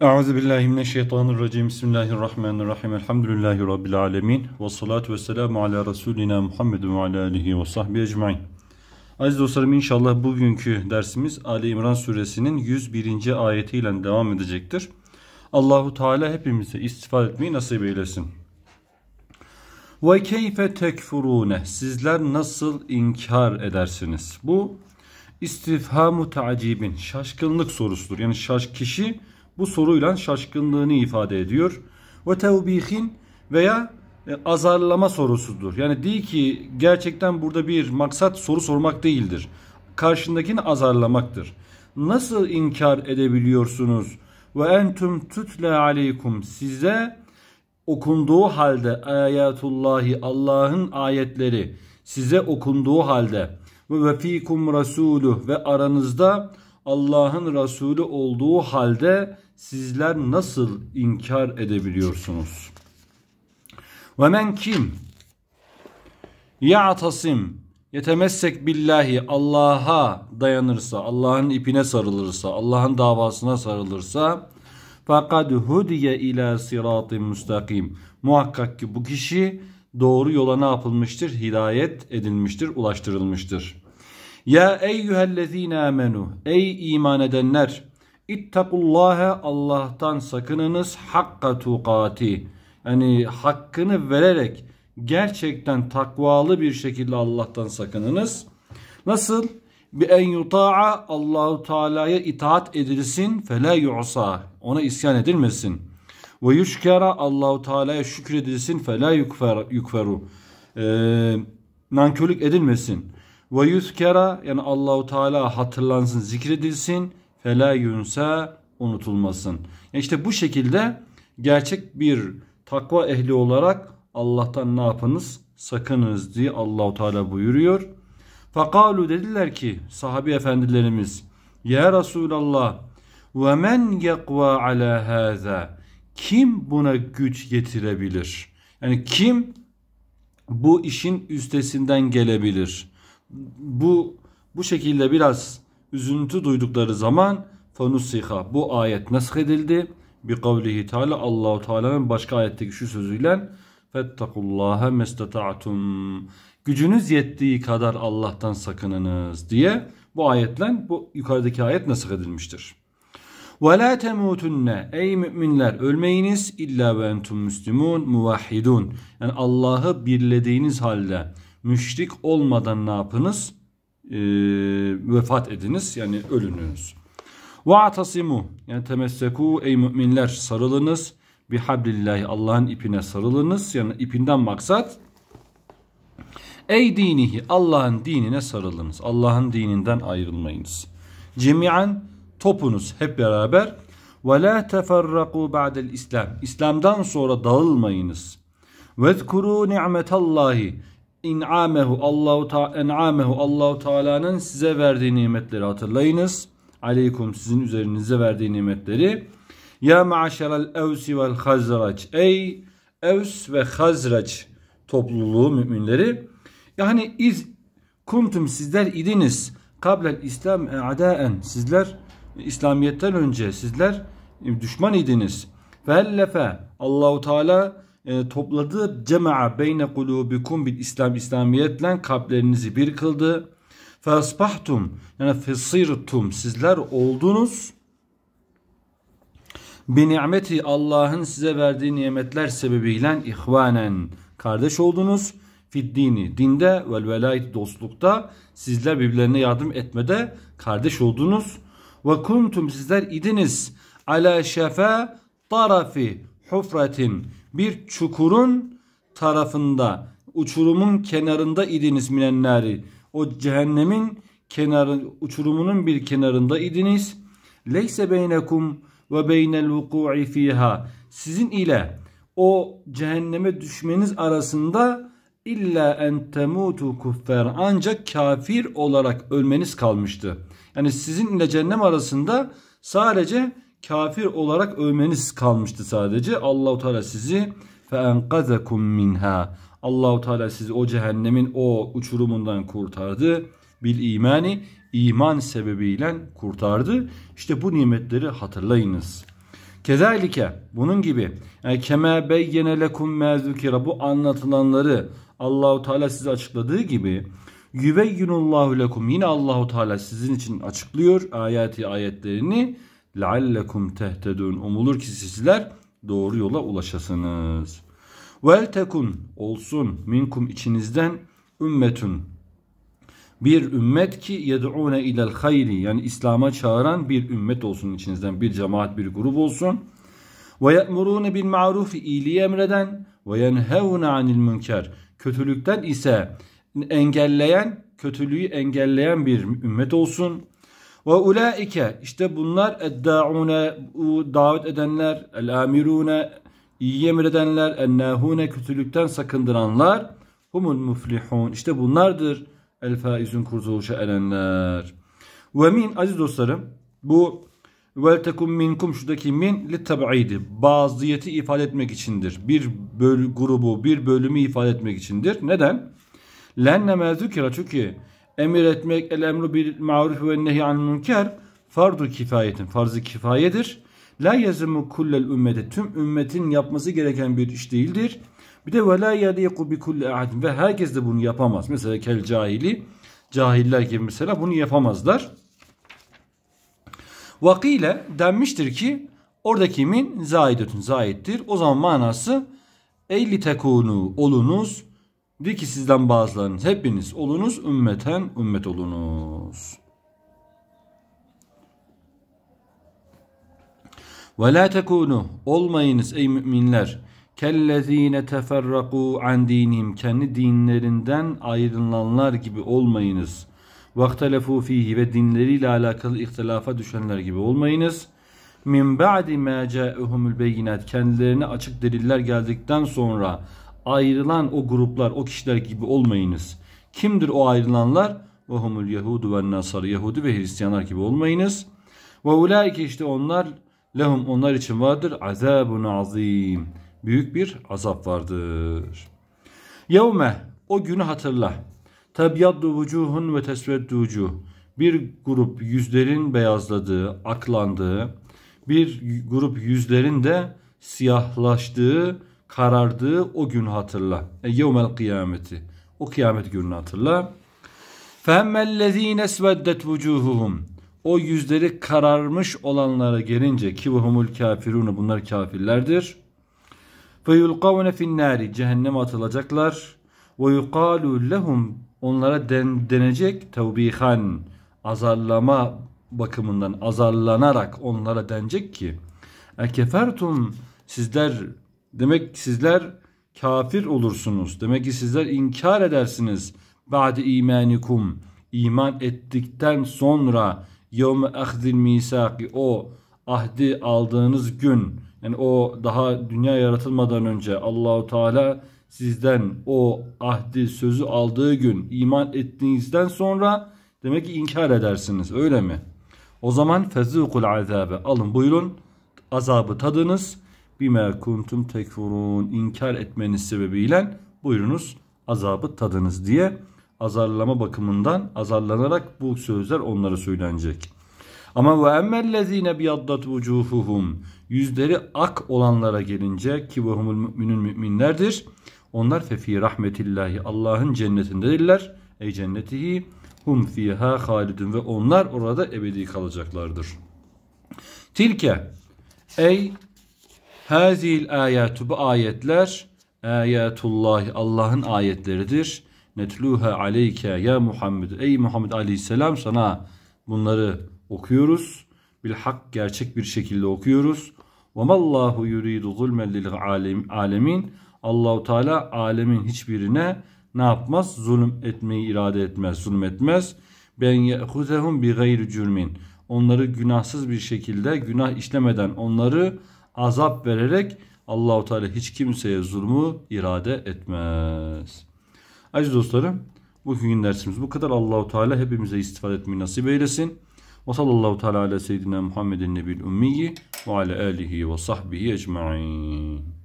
Euzu billahi mineşşeytanirracim. Bismillahirrahmanirrahim. Elhamdülillahi rabbil alamin. Ve salatu vesselamu ala resulina Muhammed ve ala alihi ve sahbi ecmaîn. Aziz dostlarım inşallah bugünkü dersimiz Ali İmran suresinin 101. ayetiyle devam edecektir. Allahu Teala hepimize istifade etmeyi nasip eylesin. Ve keyfe tekfurune. Sizler nasıl inkar edersiniz? Bu istifhamu tacibin şaşkınlık sorusudur. Yani şaş kişi bu soruyla şaşkınlığını ifade ediyor. Ve tevbihin veya e, azarlama sorusudur. Yani değil ki gerçekten burada bir maksat soru sormak değildir. Karşındakini azarlamaktır. Nasıl inkar edebiliyorsunuz? Ve entüm tütle aleykum size okunduğu halde ayetullahi Allah'ın ayetleri size okunduğu halde ve ve fikum rasulü ve aranızda Allah'ın Resulü olduğu halde sizler nasıl inkar edebiliyorsunuz? Ve men kim? Ya'tasim Yetemezsek billahi Allah'a dayanırsa, Allah'ın ipine sarılırsa, Allah'ın davasına sarılırsa fakat hudiye ila sıratı müstakim. Muhakkak ki bu kişi doğru yola ne yapılmıştır? Hidayet edilmiştir, ulaştırılmıştır. Ya eyyühellezine amenu. Ey iman edenler. İttakullâhe Allah'tan sakınınız hakka tuqati, Yani hakkını vererek gerçekten takvalı bir şekilde Allah'tan sakınınız. Nasıl? Bi en yuta'a Allahu Teala'ya itaat edilsin fele yu'sa. Ona isyan edilmesin. Ve yuşkara Allahu Teala'ya şükredilsin fele yukferu. Ee, nankörlük edilmesin. Ve yüzkera yani Allahu Teala hatırlansın, zikredilsin fela yunsa unutulmasın. İşte bu şekilde gerçek bir takva ehli olarak Allah'tan ne yapınız? Sakınız diye Allahu Teala buyuruyor. Fakalu dediler ki sahabi efendilerimiz ya Resulallah ve men yakva ala haza kim buna güç getirebilir? Yani kim bu işin üstesinden gelebilir? Bu bu şekilde biraz üzüntü duydukları zaman fanusiha bu ayet nesk edildi. Bi kavlihi Teala Allahu Teala'nın başka ayetteki şu sözüyle fettakullaha mestata'tum gücünüz yettiği kadar Allah'tan sakınınız diye bu ayetle bu yukarıdaki ayet nasıl edilmiştir. Ve la temutunne ey müminler ölmeyiniz illa ve entum müslimun muvahhidun. Yani Allah'ı birlediğiniz halde müşrik olmadan ne yapınız? e, vefat ediniz yani ölünüz. Ve atasimu yani temesseku ey müminler sarılınız bi hablillahi Allah'ın ipine sarılınız yani ipinden maksat ey dinihi Allah'ın dinine sarılınız. Allah'ın dininden ayrılmayınız. Cemiyen topunuz hep beraber ve la teferraku ba'del İslam. İslam'dan sonra dağılmayınız. Vezkuru ni'metallahi in'amehu Allahu ta en'amehu Allahu Teala'nın size verdiği nimetleri hatırlayınız. Aleykum sizin üzerinize verdiği nimetleri. Ya maşeral evsi vel hazraç. Ey evs ve hazraç topluluğu müminleri. Yani iz kuntum sizler idiniz. Kablel İslam e'adaen. Sizler İslamiyet'ten önce sizler düşman idiniz. Fellefe Allahu Teala e, topladı. Cema'a beyne kulubikum bil İslam İslamiyetle kalplerinizi bir kıldı. Fesbahtum yani fesirtum sizler oldunuz. Bi nimeti Allah'ın size verdiği nimetler sebebiyle ihvanen kardeş oldunuz. Fiddini dinde ve velayet dostlukta sizler birbirlerine yardım etmede kardeş oldunuz. Ve kuntum sizler idiniz ala şefe tarafi hufratin bir çukurun tarafında uçurumun kenarında idiniz minenleri, O cehennemin kenarı uçurumunun bir kenarında idiniz. Leyse beynekum ve beynel vuku'i fiha. Sizin ile o cehenneme düşmeniz arasında illa en temutu kuffer ancak kafir olarak ölmeniz kalmıştı. Yani sizin ile cehennem arasında sadece kafir olarak övmeniz kalmıştı sadece. Allahu Teala sizi fe enkazakum minha. Allahu Teala sizi o cehennemin o uçurumundan kurtardı. Bil imani iman sebebiyle kurtardı. İşte bu nimetleri hatırlayınız. Kezalike bunun gibi yani keme beyyene lekum mezukira bu anlatılanları Allahu Teala size açıkladığı gibi yüveyyinullahu lekum yine Allahu Teala sizin için açıklıyor ayeti ayetlerini لَعَلَّكُمْ تَهْتَدُونَ Umulur ki sizler doğru yola ulaşasınız. Vel tekun olsun minkum içinizden ümmetün bir ümmet ki yed'une ilel hayri yani İslam'a çağıran bir ümmet olsun içinizden bir cemaat bir grup olsun. Ve ye'murune bil ma'ruf iyiliği emreden ve yenhevne anil kötülükten ise engelleyen kötülüğü engelleyen bir ümmet olsun. Ve ulaike işte bunlar eddaune davet edenler, el amirune iyi emredenler, ennahune kötülükten sakındıranlar humul muflihun işte bunlardır el faizun kurtuluşa erenler. Ve min aziz dostlarım bu vel tekum minkum şuradaki min li tab'idi bazıyeti ifade etmek içindir. Bir böl grubu, bir bölümü ifade etmek içindir. Neden? Lenne mezükira çünkü Emir etmek el emru bil maruf ve nehy anil münker fardu kifayetin farzı kifayedir. La yazımı kullel ümmete tüm ümmetin yapması gereken bir iş değildir. Bir de ve la yaliku bi kulli ahadin ve herkes de bunu yapamaz. Mesela kel cahili cahiller gibi mesela bunu yapamazlar. Vakile denmiştir ki oradaki min zaidetün zaittir. O zaman manası eyli tekunu olunuz ve ki sizden bazılarınız hepiniz olunuz ümmeten ümmet olunuz. Ve la tekunu olmayınız ey müminler. Kellezine teferraku an dinihim kendi dinlerinden ayrılanlar gibi olmayınız. Vaktelefu fihi ve dinleriyle alakalı ihtilafa düşenler gibi olmayınız. Min ba'di ma ca'uhumul beyinat kendilerine açık deliller geldikten sonra ayrılan o gruplar, o kişiler gibi olmayınız. Kimdir o ayrılanlar? Ve humul yehudu ve nasar. Yahudi ve Hristiyanlar gibi olmayınız. Ve ulaike işte onlar lehum onlar için vardır azabun azim. Büyük bir azap vardır. Yevme o günü hatırla. Tabiyyaddu vucuhun ve tesveddu vucuh. Bir grup yüzlerin beyazladığı, aklandığı, bir grup yüzlerin de siyahlaştığı karardığı o gün hatırla. E, yevmel kıyameti. O kıyamet gününü hatırla. Fehemmellezine sveddet vucuhuhum. O yüzleri kararmış olanlara gelince ki vehumul kafirunu bunlar kafirlerdir. Ve yulkavne finnari cehenneme atılacaklar. Ve yukalu lehum onlara den, denecek tevbihan azarlama bakımından azarlanarak onlara denecek ki kefertum, sizler Demek ki sizler kafir olursunuz. Demek ki sizler inkar edersiniz. Ba'de imanikum. iman ettikten sonra yevme ahdil misaki o ahdi aldığınız gün yani o daha dünya yaratılmadan önce Allahu Teala sizden o ahdi sözü aldığı gün iman ettiğinizden sonra demek ki inkar edersiniz öyle mi? O zaman fezukul azabe alın buyurun azabı tadınız bime kuntum tekfurun inkar etmeniz sebebiyle buyurunuz azabı tadınız diye azarlama bakımından azarlanarak bu sözler onlara söylenecek. Ama ve emmellezine biyaddat vucuhuhum yüzleri ak olanlara gelince ki ve humul müminün müminlerdir. Onlar fefi rahmetillahi Allah'ın cennetindedirler. Ey cennetihi hum fiha halidun ve onlar orada ebedi kalacaklardır. Tilke ey Hazil ayatu bu ayetler ayetullah Allah'ın ayetleridir. Netluha aleyke ya Muhammed. Ey Muhammed aleyhisselam sana bunları okuyoruz. Bil hak gerçek bir şekilde okuyoruz. Ve mallahu yuridu zulmen lil alemin. Allahu Teala alemin hiçbirine ne yapmaz? Zulüm etmeyi irade etmez, zulüm etmez. Ben yehuzehum bi gayri cürmin. Onları günahsız bir şekilde, günah işlemeden onları azap vererek Allahu Teala hiç kimseye zulmü irade etmez. Aziz dostlarım bugün dersimiz bu kadar. Allahu Teala hepimize istifade etmeyi nasip eylesin. Ve sallallahu teala ala seyyidina Muhammedin nebil ummiyi ve ala alihi ve sahbihi ecma'in.